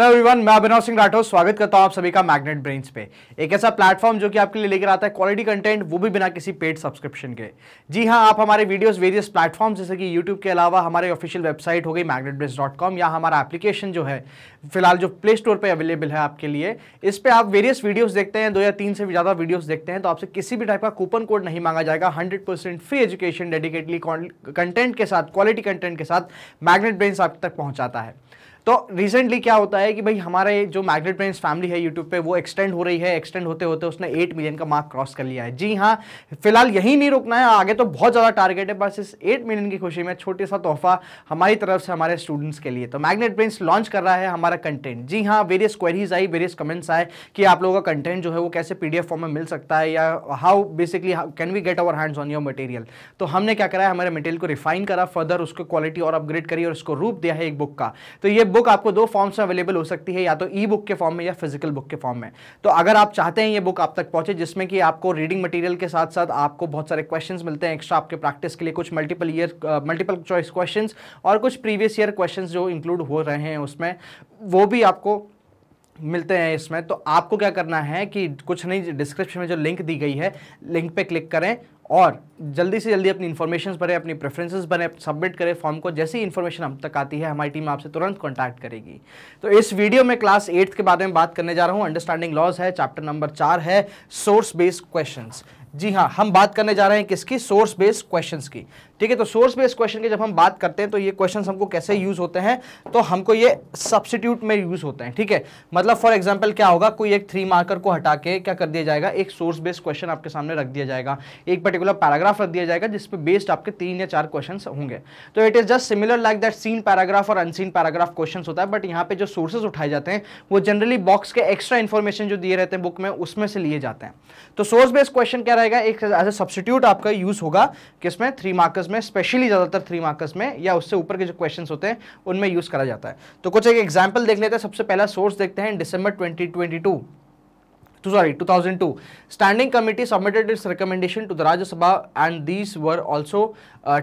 Hello everyone मैं अभिनव सिंह राठौर स्वागत करता हूं आप सभी का मैग्नेट ब्रेन्स पे एक ऐसा प्लेटफॉर्म जो कि आपके लिए लेकर आता है क्वालिटी कंटेंट वो भी बिना किसी पेड सब्सक्रिप्शन के जी हां आप हमारे वीडियोस वेरियस प्लेटफॉर्म जैसे कि यूट्यूब के अलावा हमारे ऑफिशियल वेबसाइट हो गई मैग्नेट ब्रेस डॉट कॉम या हमारा एप्लीकेशन जो है फिलहाल जो प्ले स्टोर पर अवेलेबल है आपके लिए इस पर आप वेरियस वीडियोज़ देखते हैं दो या तीन से भी ज़्यादा वीडियोज़ देखते हैं तो आपसे किसी भी टाइप का कूपन कोड नहीं मांगा जाएगा hundred free education dedicatedly content के साथ क्वालिटी कंटेंट के साथ मैग्नेट ब्रेन्स आप तक पहुँचाता है तो रिसेंटली क्या होता है कि भाई हमारे जो मैग्नेट पेरेंट्स फैमिली है यूट्यूब पे वो एक्सटेंड हो रही है एक्सटेंड होते होते उसने एट मिलियन का मार्क क्रॉस कर लिया है जी हाँ फिलहाल यही नहीं रुकना है आगे तो बहुत ज़्यादा टारगेट है बस इस एट मिलियन की खुशी में छोटे सा तोहफा हमारी तरफ से हमारे स्टूडेंट्स के लिए तो मैग्नेट पेरेंट्स लॉन्च कर रहा है हमारा कंटेंट जी हाँ वेरियस क्वेरीज आई वेरियस कमेंट्स आए कि आप लोगों का कंटेंट जो है वो कैसे पी फॉर्म में मिल सकता है या how basically can we get our hands on your material तो हमने क्या करा है हमारे मटेरियल को रिफाइन करा फर्दर उसको क्वालिटी और अपग्रेड करी और उसको रूप दिया है एक बुक का तो ये बुक आपको दो फॉर्म्स में अवेलेबल हो सकती है या तो ई बुक के फॉर्म में या फिजिकल बुक के फॉर्म में तो अगर आप चाहते हैं ये बुक आप तक पहुंचे जिसमें कि आपको रीडिंग मटेरियल के साथ साथ आपको बहुत सारे क्वेश्चन मिलते हैं एक्स्ट्रा आपके प्रैक्टिस के लिए कुछ multiple year multiple choice question और कुछ प्रीवियस ईयर क्वेश्चन जो इंक्लूड हो रहे हैं उसमें वो भी आपको मिलते हैं इसमें तो आपको क्या करना है कि कुछ नहीं डिस्क्रिप्शन में जो लिंक दी गई है लिंक पे क्लिक करें और जल्दी से जल्दी अपनी इन्फॉर्मेशन भरें अपनी प्रेफरेंसेस भरें सबमिट करें फॉर्म को जैसी इन्फॉर्मेशन हम तक आती है हमारी टीम आपसे तुरंत कॉन्टैक्ट करेगी तो इस वीडियो में क्लास एट्थ के बारे में बात करने जा रहा हूँ अंडरस्टैंडिंग लॉज है चैप्टर नंबर चार है सोर्स बेस्ड क्वेश्चन जी हाँ हम बात करने जा रहे हैं किसकी सोर्स बेस्ड क्वेश्चन की ठीक है तो सोर्स बेस्ड क्वेश्चन की जब हम बात करते हैं तो ये क्वेश्चन हमको कैसे यूज होते हैं तो हमको ये सब्सिट्यूट में यूज होते हैं ठीक है मतलब फॉर एग्जाम्पल क्या होगा कोई एक थ्री मार्कर को हटा के क्या कर दिया जाएगा एक सोर्स बेस्ड क्वेश्चन आपके सामने रख दिया जाएगा एक पर्टिकुलर पैराग्राफ रख दिया जाएगा जिसपे बेस्ड आपके तीन या चार क्वेश्चन होंगे तो it is just similar like that seen paragraph और अनसीन पैराग्राफ क्वेश्चन होता है बट यहाँ पे जो सोर्सेज उठाए जाते हैं वो जनरली बॉक्स के एक्स्ट्रा इन्फॉर्मेशन जो दिए रहते हैं बुक में उसमें से लिए जाते हैं तो सोर्स बेस्ड क्वेश्चन क्या रहेगा एक एज ए सब्सिट्यूट आपका यूज होगा किसमें थ्री मार्कर्स में स्पेशली ज़्यादातर थ्री मार्कर्स में या उससे ऊपर के जो क्वेश्चंस होते हैं उनमें यूज़ करा जाता है तो कुछ एक एग्जाम्पल देख लेते हैं सबसे पहला सोर्स देखते हैं December twenty sorry 2002 standing committee submitted its recommendation to the Rajya Sabha and these were also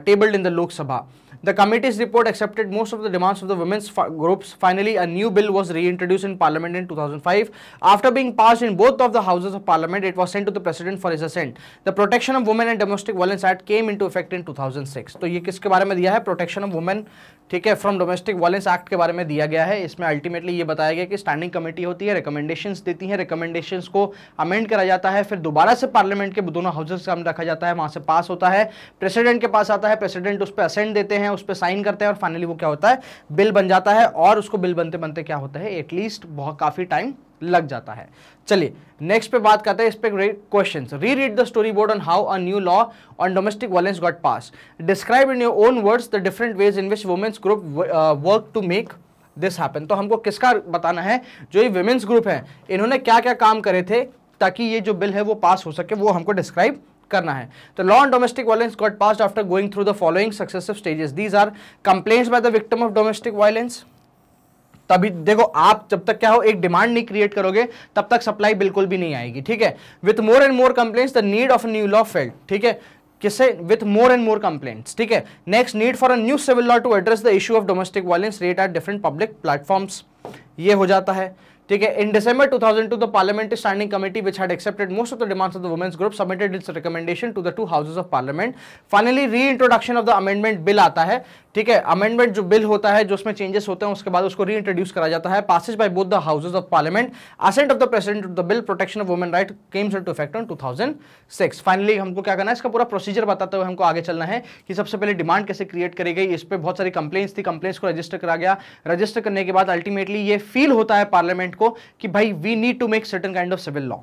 tabled in the Lok Sabha The committee's report accepted most of the demands of the women's groups. Finally, a new bill was reintroduced in Parliament in 2005. After being passed in both of the houses of Parliament, it was sent to the President for his assent. The Protection of Women and Domestic Violence Act came into effect in 2006. तो ये किसके बारे में दिया है protection of women ठीक है from domestic violence act के बारे में दिया गया है इसमें अल्टीमेटली ये बताया गया कि स्टैंडिंग कमेटी होती है रिकमेंडेशंस देती है रिकमेंडेशंस को अमेंड करा जाता है फिर दोबारा से पार्लियामेंट के दोनों हाउसेस का रखा जाता है वहां से पास होता है प्रेसिडेंट के पास आता है प्रेसिडेंट उस पर असेंट देते हैं हैं उस पर साइन करते हैं और फाइनली वो क्या होता है बिल बन जाता है और उसको बिल बनते बनते क्या होता है एटलीस्ट बहुत काफ़ी टाइम लग जाता है चलिए नेक्स्ट पे बात करते हैं इस पर question reread the storyboard on how a new law on domestic violence got pass describe in your own words the different ways in which women's group work to make this happen तो हमको किसका बताना है जो ये women's group है इन्होंने क्या क्या काम करे थे ताकि ये जो बिल है वो पास हो सके वो हमको डिस्क्राइब करना है तो law on domestic violence got pass after going through the following successive stages these are complaints by the victim of domestic violence तभी देखो आप जब तक क्या हो एक डिमांड नहीं क्रिएट करोगे तब तक सप्लाई बिल्कुल भी नहीं आएगी ठीक है with more and more complaints the need of new law felt ठीक है किसे with more and more complaints ठीक है next need for a new civil law to address the issue of domestic violence raised at different public platforms ये हो जाता है ठीक है in December 2002 the parliament standing committee which had accepted most of the demands of the women's group submitted its recommendation to the two houses of parliament finally reintroduction of the amendment bill आता है ठीक है amendment जो bill होता है जो उसमें changes होते हैं उसके बाद उसको रीइंट्रोड्यूस करा जाता है passes by both the houses of parliament assent of the president the bill protection of woman right comes into effect on two finally हमको क्या करना है इसका पूरा प्रोसीजर बताते हुए हमको आगे चलना है कि सबसे पहले डिमांड कैसे क्रिएट करी गई इस पर बहुत सारी कंप्लेन्स थी कंप्लेन्स को रजिस्टर करा गया रजिस्टर करने के बाद अल्टीमेटली ये फील होता है पार्लियामेंट को कि भाई we need to make certain kind of civil law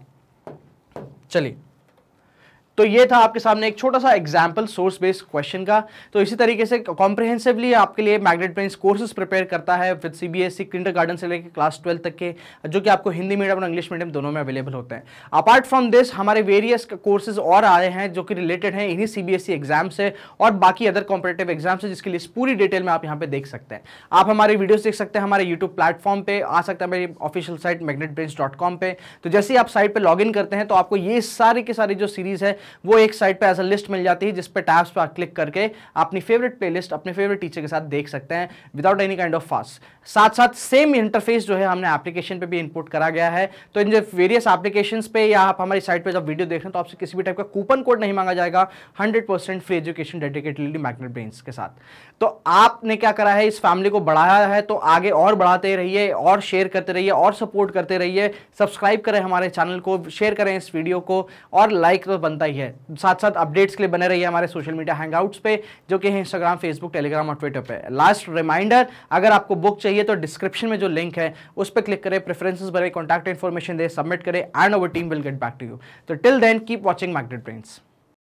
चलिए तो ये था आपके सामने एक छोटा सा एग्जाम्पल सोर्स बेस्ड क्वेश्चन का तो इसी तरीके से कॉम्प्रिहेंसिवली आपके लिए मैग्नेट प्रिंस कोर्सेज प्रिपेयर करता है with C B S garden से लेकर क्लास ट्वेल्थ तक के जो कि आपको हिंदी मीडियम और इंग्लिश मीडियम दोनों में अवेलेबल होते हैं अपार्ट फ्रॉम दिस हमारे वेरियस कोर्सेज और आए हैं जो कि रिलेटेड हैं इन्हीं सी बी एस एग्जाम से और बाकी अदर कॉम्पिटेटिव एग्जाम्स है जिसके लिए पूरी डिटेल में आप यहाँ पे देख सकते हैं आप हमारे वीडियोज देख सकते हैं हमारे यूट्यूब प्लेटफॉर्म पर आ सकते हैं मेरी ऑफिशियल साइट मैग्नेट पे तो जैसे ही आप साइट पर लॉग करते हैं तो आपको ये सारी के सारी जो सीरीज़ है वो एक साइट पर एज अ लिस्ट मिल जाती है जिस पर टैब्स पर क्लिक करके अपनी फेवरेट प्लेलिस्ट अपने फेवरेट टीचर के साथ देख सकते हैं without any kind of fast साथ साथ सेम इंटरफेस जो है हमने एप्लीकेशन पे भी इनपुट करा गया है तो इन जो वेरियस एप्लीकेशन पे या आप हमारी साइट पे जब वीडियो देख रहे हैं तो आपसे किसी भी टाइप का कूपन कोड नहीं मांगा जाएगा 100% free education dedicatedly Magnet Brains के साथ तो आपने क्या करा है इस फैमिली को बढ़ाया है तो आगे और बढ़ाते रहिए और शेयर करते रहिए और सपोर्ट करते रहिए सब्सक्राइब करें हमारे चैनल को शेयर करें इस वीडियो को और लाइक तो बनता ही रही है साथ साथ अपडेट्स के लिए बने रही है हमारे सोशल मीडिया हैंगआउट्स पे जो कि है इंस्टाग्राम फेसबुक टेलीग्राम और ट्विटर पे लास्ट रिमाइंडर अगर आपको बुक चाहिए तो डिस्क्रिप्शन में जो लिंक है उस पर क्लिक करें प्रेफरेंसेस भरे कॉन्टैक्ट इन्फॉर्मेशन दे सबमिट करें and our team will get back to you तो till then keep watching Magnet prints